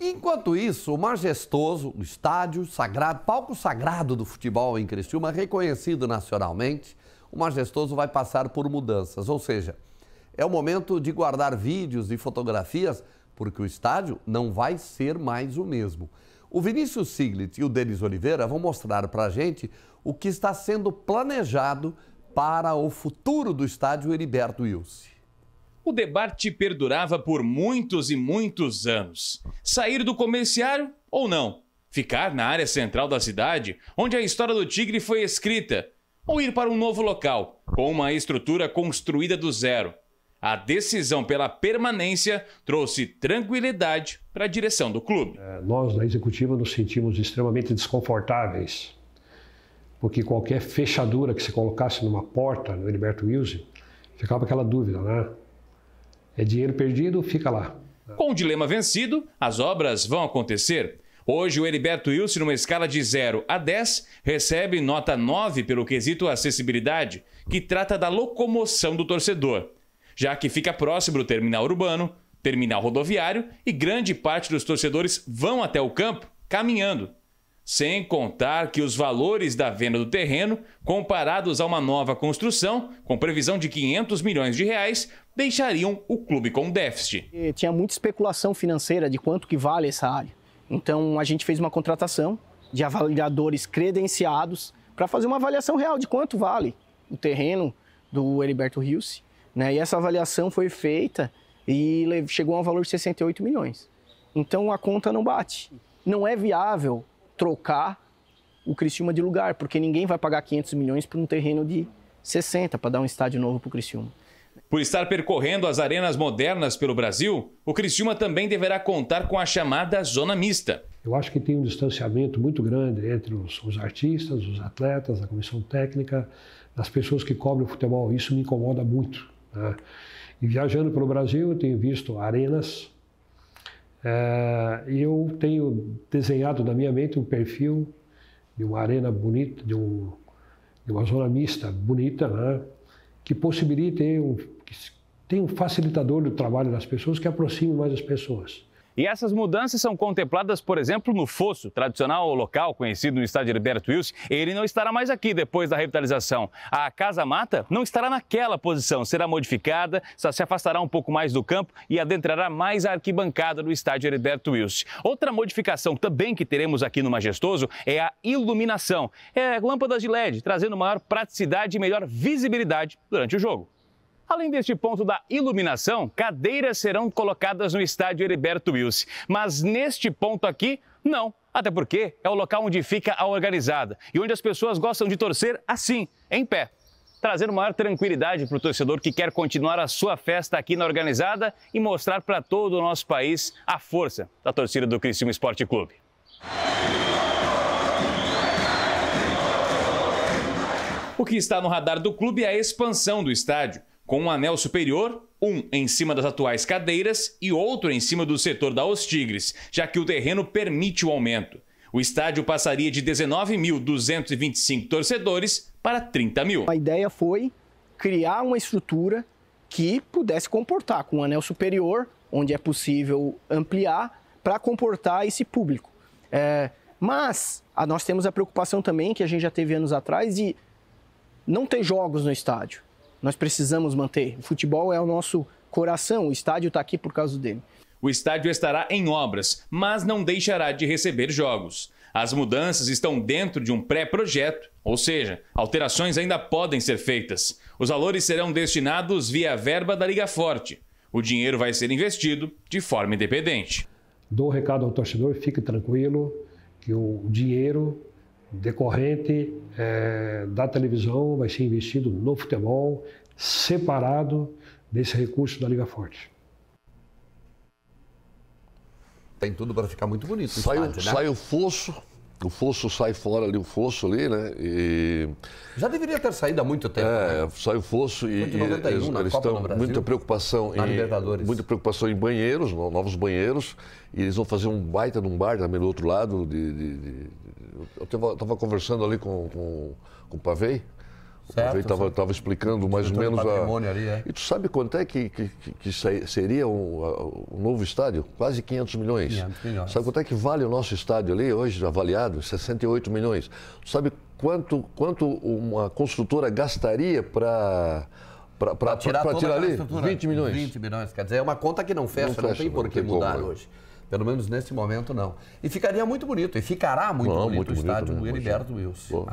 Enquanto isso, o majestoso estádio sagrado, palco sagrado do futebol em Criciúma, reconhecido nacionalmente, o majestoso vai passar por mudanças, ou seja, é o momento de guardar vídeos e fotografias, porque o estádio não vai ser mais o mesmo. O Vinícius Siglit e o Denis Oliveira vão mostrar para a gente o que está sendo planejado para o futuro do estádio Heriberto Wilson. O debate perdurava por muitos e muitos anos. Sair do comerciário ou não? Ficar na área central da cidade, onde a história do tigre foi escrita? Ou ir para um novo local, com uma estrutura construída do zero? A decisão pela permanência trouxe tranquilidade para a direção do clube. É, nós, na executiva, nos sentimos extremamente desconfortáveis, porque qualquer fechadura que se colocasse numa porta no Heriberto Wilson, ficava aquela dúvida, né? É dinheiro perdido, fica lá. Com o dilema vencido, as obras vão acontecer. Hoje, o Heriberto Wilson, numa escala de 0 a 10, recebe nota 9 pelo quesito acessibilidade, que trata da locomoção do torcedor, já que fica próximo do terminal urbano, terminal rodoviário e grande parte dos torcedores vão até o campo caminhando. Sem contar que os valores da venda do terreno, comparados a uma nova construção, com previsão de 500 milhões de reais, deixariam o clube com déficit. E tinha muita especulação financeira de quanto que vale essa área. Então a gente fez uma contratação de avaliadores credenciados para fazer uma avaliação real de quanto vale o terreno do Heriberto Rios. Né? E essa avaliação foi feita e chegou a um valor de 68 milhões. Então a conta não bate. Não é viável trocar o Criciúma de lugar, porque ninguém vai pagar 500 milhões por um terreno de 60 para dar um estádio novo para o Criciúma. Por estar percorrendo as arenas modernas pelo Brasil, o Criciúma também deverá contar com a chamada zona mista. Eu acho que tem um distanciamento muito grande entre os, os artistas, os atletas, a comissão técnica, as pessoas que cobrem o futebol. Isso me incomoda muito. Né? E viajando pelo Brasil, eu tenho visto arenas. É, eu tenho desenhado na minha mente um perfil de uma arena bonita, de, um, de uma zona mista bonita, né? que possibilite um, que tenha um facilitador do trabalho das pessoas, que aproxime mais as pessoas. E essas mudanças são contempladas, por exemplo, no fosso, tradicional local conhecido no estádio Heriberto Wilson. Ele não estará mais aqui depois da revitalização. A Casa Mata não estará naquela posição, será modificada, só se afastará um pouco mais do campo e adentrará mais a arquibancada do estádio Heriberto Wilson. Outra modificação também que teremos aqui no Majestoso é a iluminação. É lâmpadas de LED, trazendo maior praticidade e melhor visibilidade durante o jogo. Além deste ponto da iluminação, cadeiras serão colocadas no estádio Heriberto Wilson. Mas neste ponto aqui, não. Até porque é o local onde fica a organizada e onde as pessoas gostam de torcer assim, em pé. Trazendo maior tranquilidade para o torcedor que quer continuar a sua festa aqui na organizada e mostrar para todo o nosso país a força da torcida do Criciúma Esporte Clube. O que está no radar do clube é a expansão do estádio com um anel superior, um em cima das atuais cadeiras e outro em cima do setor da Os Tigres, já que o terreno permite o aumento. O estádio passaria de 19.225 torcedores para 30 mil. A ideia foi criar uma estrutura que pudesse comportar, com um anel superior, onde é possível ampliar, para comportar esse público. É, mas a, ah, nós temos a preocupação também, que a gente já teve anos atrás, de não ter jogos no estádio. Nós precisamos manter. O futebol é o nosso coração, o estádio está aqui por causa dele. O estádio estará em obras, mas não deixará de receber jogos. As mudanças estão dentro de um pré-projeto, ou seja, alterações ainda podem ser feitas. Os valores serão destinados via verba da Liga Forte. O dinheiro vai ser investido de forma independente. Dou o um recado ao torcedor, fique tranquilo que o dinheiro decorrente é, da televisão vai ser investido no futebol, separado desse recurso da Liga Forte. Tem tudo para ficar muito bonito. Sai, estádio, né? sai o fosso, o fosso sai fora ali, o fosso ali, né? E... Já deveria ter saído há muito tempo. É, né? sai o fosso e, 91, eles, estão muita preocupação na em Libertadores. muita preocupação em banheiros, novos banheiros, e eles vão fazer um baita num bar também do outro lado. De, de, de... Eu estava conversando ali com, com, com o Pavei, Certo, estava explicando mais ou menos a. Ali, é. E tu sabe quanto é que, que, que seria um, um, novo estádio? Quase 500 milhões. 500 milhões. Sabe quanto é que vale o nosso estádio ali hoje, avaliado? 68 milhões. Tu sabe quanto, quanto uma construtora gastaria para. Para tirar, pra, pra tirar ali, 20 milhões. 20 milhões, quer dizer, é uma conta que não fecha, não, fecha, não tem por que mudar como, né? hoje. Pelo menos nesse momento, não. E ficaria muito bonito, e ficará muito não, bonito muito o estádio do Heriberto Wilson.